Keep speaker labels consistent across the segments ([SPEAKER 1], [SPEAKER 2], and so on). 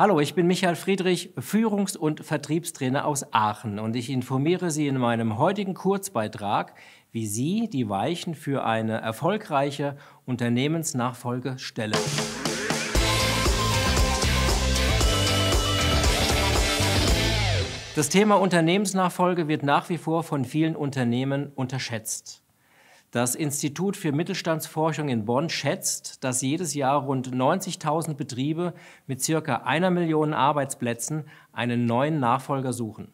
[SPEAKER 1] Hallo, ich bin Michael Friedrich, Führungs- und Vertriebstrainer aus Aachen und ich informiere Sie in meinem heutigen Kurzbeitrag, wie Sie die Weichen für eine erfolgreiche Unternehmensnachfolge stellen. Das Thema Unternehmensnachfolge wird nach wie vor von vielen Unternehmen unterschätzt. Das Institut für Mittelstandsforschung in Bonn schätzt, dass jedes Jahr rund 90.000 Betriebe mit circa einer Million Arbeitsplätzen einen neuen Nachfolger suchen.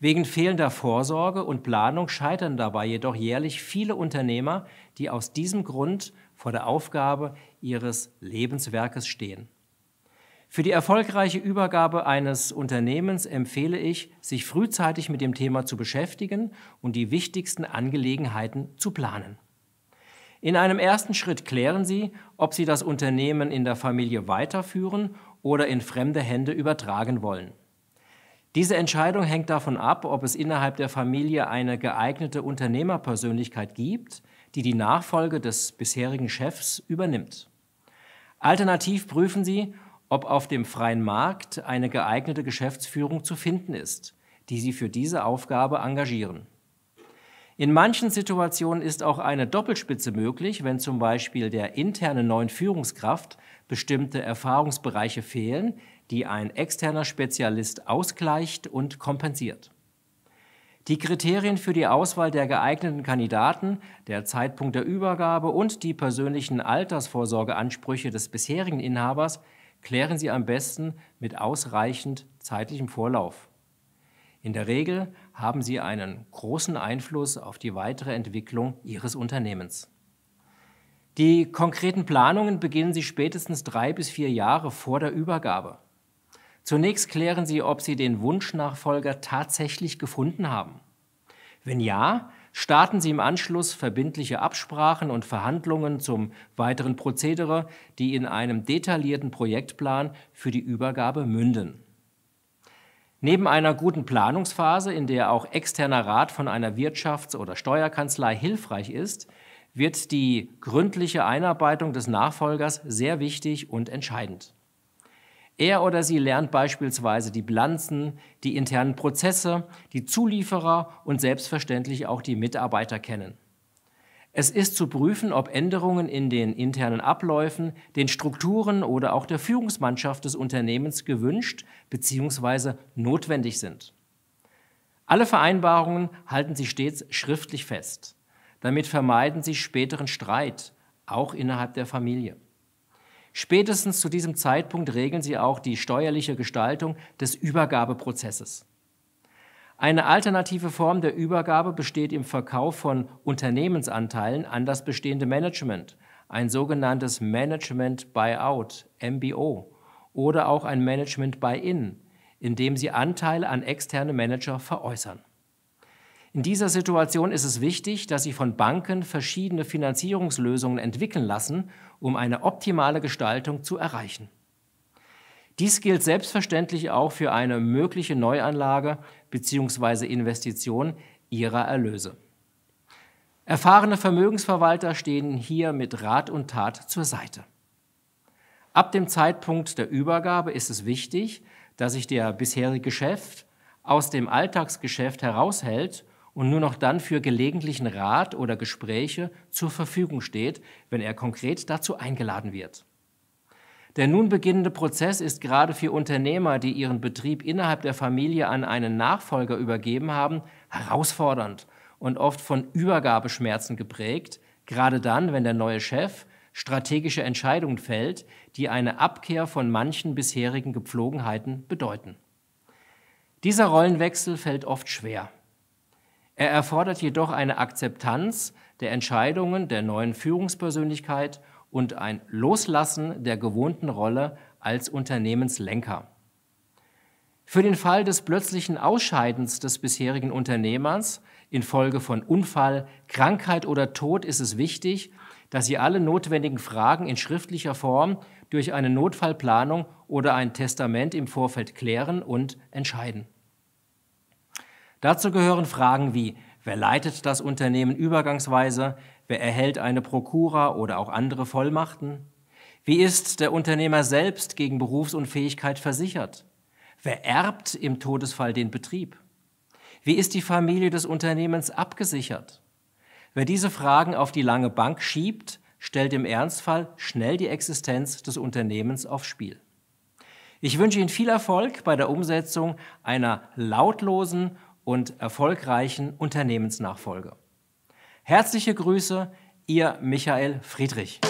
[SPEAKER 1] Wegen fehlender Vorsorge und Planung scheitern dabei jedoch jährlich viele Unternehmer, die aus diesem Grund vor der Aufgabe ihres Lebenswerkes stehen. Für die erfolgreiche Übergabe eines Unternehmens empfehle ich, sich frühzeitig mit dem Thema zu beschäftigen und die wichtigsten Angelegenheiten zu planen. In einem ersten Schritt klären Sie, ob Sie das Unternehmen in der Familie weiterführen oder in fremde Hände übertragen wollen. Diese Entscheidung hängt davon ab, ob es innerhalb der Familie eine geeignete Unternehmerpersönlichkeit gibt, die die Nachfolge des bisherigen Chefs übernimmt. Alternativ prüfen Sie, ob auf dem freien Markt eine geeignete Geschäftsführung zu finden ist, die sie für diese Aufgabe engagieren. In manchen Situationen ist auch eine Doppelspitze möglich, wenn zum Beispiel der internen neuen Führungskraft bestimmte Erfahrungsbereiche fehlen, die ein externer Spezialist ausgleicht und kompensiert. Die Kriterien für die Auswahl der geeigneten Kandidaten, der Zeitpunkt der Übergabe und die persönlichen Altersvorsorgeansprüche des bisherigen Inhabers klären Sie am besten mit ausreichend zeitlichem Vorlauf. In der Regel haben Sie einen großen Einfluss auf die weitere Entwicklung Ihres Unternehmens. Die konkreten Planungen beginnen Sie spätestens drei bis vier Jahre vor der Übergabe. Zunächst klären Sie, ob Sie den Wunschnachfolger tatsächlich gefunden haben. Wenn ja, starten sie im Anschluss verbindliche Absprachen und Verhandlungen zum weiteren Prozedere, die in einem detaillierten Projektplan für die Übergabe münden. Neben einer guten Planungsphase, in der auch externer Rat von einer Wirtschafts- oder Steuerkanzlei hilfreich ist, wird die gründliche Einarbeitung des Nachfolgers sehr wichtig und entscheidend. Er oder sie lernt beispielsweise die Bilanzen, die internen Prozesse, die Zulieferer und selbstverständlich auch die Mitarbeiter kennen. Es ist zu prüfen, ob Änderungen in den internen Abläufen, den Strukturen oder auch der Führungsmannschaft des Unternehmens gewünscht bzw. notwendig sind. Alle Vereinbarungen halten Sie stets schriftlich fest. Damit vermeiden Sie späteren Streit, auch innerhalb der Familie. Spätestens zu diesem Zeitpunkt regeln sie auch die steuerliche Gestaltung des Übergabeprozesses. Eine alternative Form der Übergabe besteht im Verkauf von Unternehmensanteilen an das bestehende Management, ein sogenanntes Management Buyout, MBO, oder auch ein Management Buy-in, in dem sie Anteile an externe Manager veräußern. In dieser Situation ist es wichtig, dass sich von Banken verschiedene Finanzierungslösungen entwickeln lassen, um eine optimale Gestaltung zu erreichen. Dies gilt selbstverständlich auch für eine mögliche Neuanlage bzw. Investition ihrer Erlöse. Erfahrene Vermögensverwalter stehen hier mit Rat und Tat zur Seite. Ab dem Zeitpunkt der Übergabe ist es wichtig, dass sich der bisherige Geschäft aus dem Alltagsgeschäft heraushält und nur noch dann für gelegentlichen Rat oder Gespräche zur Verfügung steht, wenn er konkret dazu eingeladen wird. Der nun beginnende Prozess ist gerade für Unternehmer, die ihren Betrieb innerhalb der Familie an einen Nachfolger übergeben haben, herausfordernd und oft von Übergabeschmerzen geprägt, gerade dann, wenn der neue Chef strategische Entscheidungen fällt, die eine Abkehr von manchen bisherigen Gepflogenheiten bedeuten. Dieser Rollenwechsel fällt oft schwer. Er erfordert jedoch eine Akzeptanz der Entscheidungen der neuen Führungspersönlichkeit und ein Loslassen der gewohnten Rolle als Unternehmenslenker. Für den Fall des plötzlichen Ausscheidens des bisherigen Unternehmers infolge von Unfall, Krankheit oder Tod ist es wichtig, dass Sie alle notwendigen Fragen in schriftlicher Form durch eine Notfallplanung oder ein Testament im Vorfeld klären und entscheiden. Dazu gehören Fragen wie, wer leitet das Unternehmen übergangsweise, wer erhält eine Prokura oder auch andere Vollmachten, wie ist der Unternehmer selbst gegen Berufsunfähigkeit versichert, wer erbt im Todesfall den Betrieb, wie ist die Familie des Unternehmens abgesichert. Wer diese Fragen auf die lange Bank schiebt, stellt im Ernstfall schnell die Existenz des Unternehmens aufs Spiel. Ich wünsche Ihnen viel Erfolg bei der Umsetzung einer lautlosen und erfolgreichen Unternehmensnachfolge. Herzliche Grüße, Ihr Michael Friedrich.